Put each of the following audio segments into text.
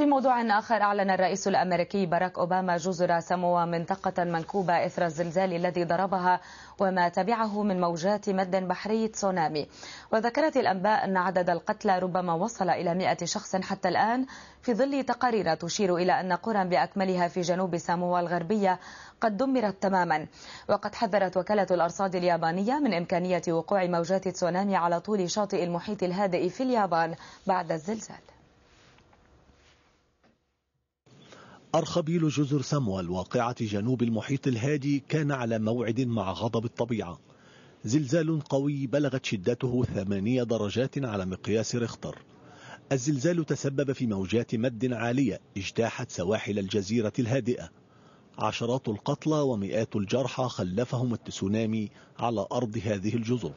في موضوع آخر أعلن الرئيس الأمريكي باراك أوباما جزر سموة منطقة منكوبة إثر الزلزال الذي ضربها وما تبعه من موجات مد بحري تسونامي وذكرت الأنباء أن عدد القتلى ربما وصل إلى 100 شخص حتى الآن في ظل تقارير تشير إلى أن قرى بأكملها في جنوب ساموا الغربية قد دمرت تماما وقد حذرت وكالة الأرصاد اليابانية من إمكانية وقوع موجات تسونامي على طول شاطئ المحيط الهادئ في اليابان بعد الزلزال أرخبيل جزر سموى الواقعة جنوب المحيط الهادي كان على موعد مع غضب الطبيعة زلزال قوي بلغت شدته ثمانية درجات على مقياس رختر الزلزال تسبب في موجات مد عالية اجتاحت سواحل الجزيرة الهادئة عشرات القتلى ومئات الجرحى خلفهم التسونامي على أرض هذه الجزر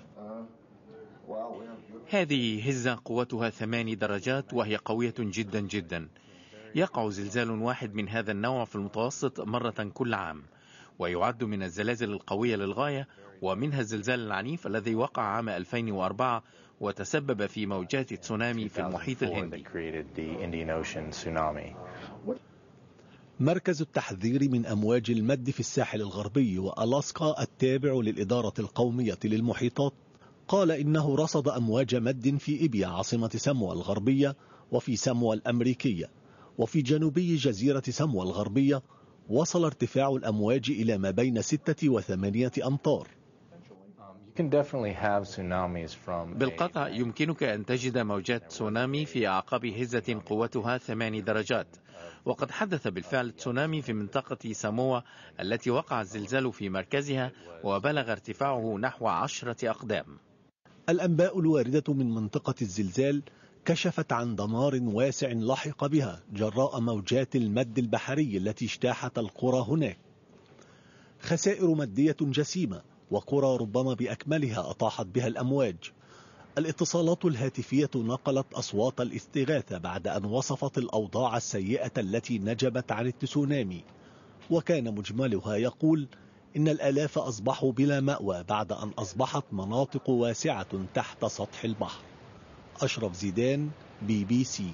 هذه هزة قوتها ثماني درجات وهي قوية جدا جدا يقع زلزال واحد من هذا النوع في المتوسط مرة كل عام ويعد من الزلازل القوية للغاية ومنها الزلزال العنيف الذي وقع عام 2004 وتسبب في موجات تسونامي في المحيط الهندي مركز التحذير من أمواج المد في الساحل الغربي وألاسكا التابع للإدارة القومية للمحيطات قال إنه رصد أمواج مد في إبيا عاصمة سموة الغربية وفي سموة الأمريكية وفي جنوبي جزيرة سموى الغربية وصل ارتفاع الأمواج إلى ما بين ستة وثمانية أمتار بالقطع يمكنك أن تجد موجات تسونامي في أعقاب هزة قوتها ثماني درجات وقد حدث بالفعل تسونامي في منطقة ساموا التي وقع الزلزال في مركزها وبلغ ارتفاعه نحو عشرة أقدام الأنباء الواردة من منطقة الزلزال كشفت عن دمار واسع لحق بها جراء موجات المد البحري التي اجتاحت القرى هناك خسائر مادية جسيمة وقرى ربما بأكملها أطاحت بها الأمواج الاتصالات الهاتفية نقلت أصوات الاستغاثة بعد أن وصفت الأوضاع السيئة التي نجبت عن التسونامي وكان مجملها يقول إن الآلاف أصبحوا بلا مأوى بعد أن أصبحت مناطق واسعة تحت سطح البحر أشرف زيدان بي بي سي